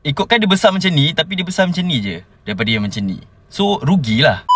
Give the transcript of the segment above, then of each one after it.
Ikutkan dia besar macam ni Tapi dia besar macam ni je Daripada dia macam ni So rugilah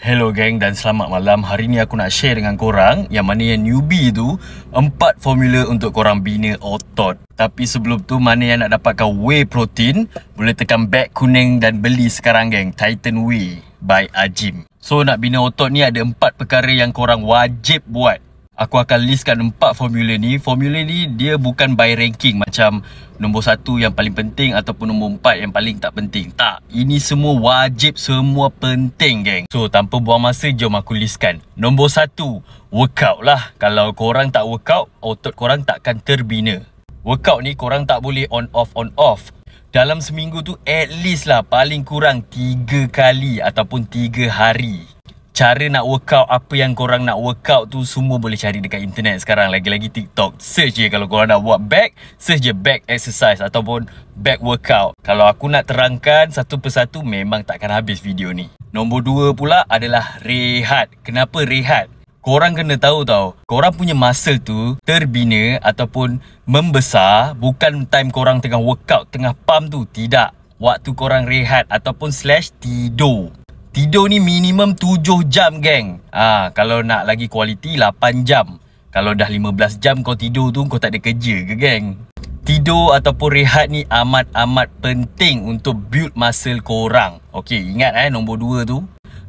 Hello gang dan selamat malam Hari ni aku nak share dengan korang Yang mana yang newbie tu Empat formula untuk korang bina otot Tapi sebelum tu mana yang nak dapatkan whey protein Boleh tekan beg kuning dan beli sekarang gang Titan Whey by Ajim So nak bina otot ni ada empat perkara yang korang wajib buat aku akan listkan empat formula ni. Formula ni dia bukan by ranking macam nombor satu yang paling penting ataupun nombor empat yang paling tak penting. Tak. Ini semua wajib, semua penting, geng. So, tanpa buang masa, jom aku listkan. Nombor satu, workout lah. Kalau korang tak workout, otot korang takkan terbina. Workout ni korang tak boleh on off on off. Dalam seminggu tu at least lah paling kurang tiga kali ataupun tiga hari cara nak workout apa yang korang nak workout tu semua boleh cari dekat internet sekarang lagi-lagi TikTok search je kalau korang nak buat back search je back exercise ataupun back workout kalau aku nak terangkan satu persatu memang takkan habis video ni nombor dua pula adalah rehat kenapa rehat Korang kena tahu tau, korang punya muscle tu terbina ataupun membesar bukan time korang tengah workout, tengah pump tu. Tidak. Waktu korang rehat ataupun slash tidur. Tidur ni minimum 7 jam geng Ah ha, Kalau nak lagi kualiti 8 jam Kalau dah 15 jam kau tidur tu kau tak ada kerja ke geng Tidur ataupun rehat ni amat-amat penting untuk build muscle korang Okay ingat eh nombor 2 tu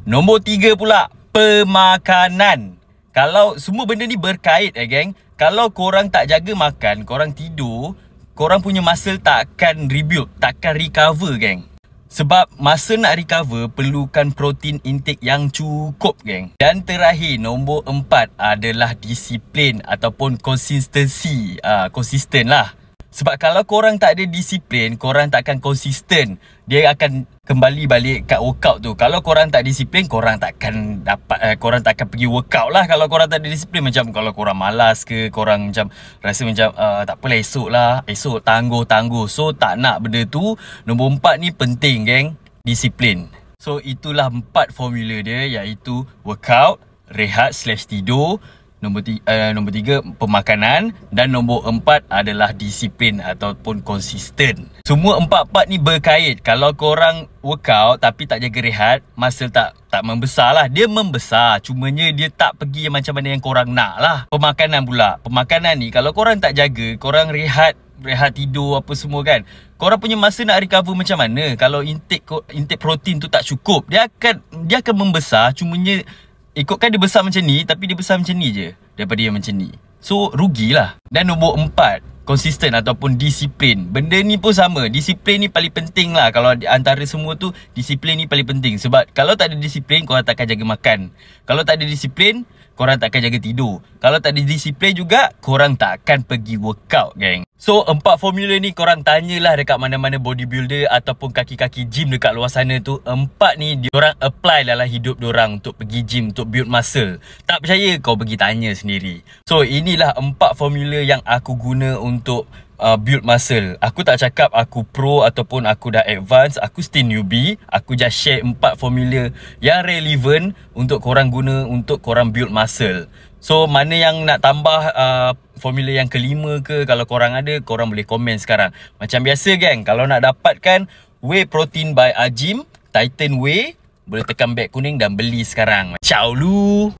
Nombor 3 pula Pemakanan Kalau semua benda ni berkait eh geng Kalau korang tak jaga makan, korang tidur Korang punya muscle takkan rebuild, takkan recover geng sebab masa nak recover perlukan protein intake yang cukup geng. Dan terakhir nombor empat adalah disiplin ataupun konsistensi. Ah, konsisten lah. Sebab kalau korang tak ada disiplin, korang tak akan konsisten. Dia akan kembali balik kat workout tu. Kalau korang tak disiplin, korang tak akan dapat eh, korang tak akan pergi workout lah kalau korang tak ada disiplin macam kalau korang malas ke, korang macam rasa macam uh, tak apalah esok lah. Esok tangguh-tangguh. So tak nak benda tu. Nombor empat ni penting, geng. Disiplin. So itulah empat formula dia iaitu workout, rehat slash tidur, Nombor tiga, uh, eh, nombor tiga pemakanan dan nombor empat adalah disiplin ataupun konsisten. Semua empat-empat ni berkait. Kalau korang workout tapi tak jaga rehat, masa tak tak membesar lah. Dia membesar, cumanya dia tak pergi macam mana yang korang nak lah. Pemakanan pula. Pemakanan ni kalau korang tak jaga, korang rehat rehat tidur apa semua kan korang punya masa nak recover macam mana kalau intake intake protein tu tak cukup dia akan dia akan membesar cumanya ikutkan dia besar macam ni tapi dia besar macam ni je daripada yang macam ni. So rugilah. Dan nombor empat, konsisten ataupun disiplin. Benda ni pun sama. Disiplin ni paling penting lah kalau antara semua tu disiplin ni paling penting. Sebab kalau tak ada disiplin kau takkan jaga makan. Kalau tak ada disiplin korang takkan jaga tidur. Kalau tak ada disiplin juga korang takkan pergi workout geng. So empat formula ni korang tanyalah dekat mana-mana bodybuilder ataupun kaki-kaki gym dekat luar sana tu Empat ni diorang apply lah, lah hidup diorang untuk pergi gym untuk build muscle Tak percaya kau pergi tanya sendiri So inilah empat formula yang aku guna untuk uh, build muscle. Aku tak cakap aku pro ataupun aku dah advance. Aku still newbie. Aku just share empat formula yang relevant untuk korang guna untuk korang build muscle. So mana yang nak tambah uh, formula yang kelima ke kalau korang ada korang boleh komen sekarang. Macam biasa gang. kalau nak dapatkan whey protein by Ajim Titan Whey boleh tekan beg kuning dan beli sekarang. Ciao lu.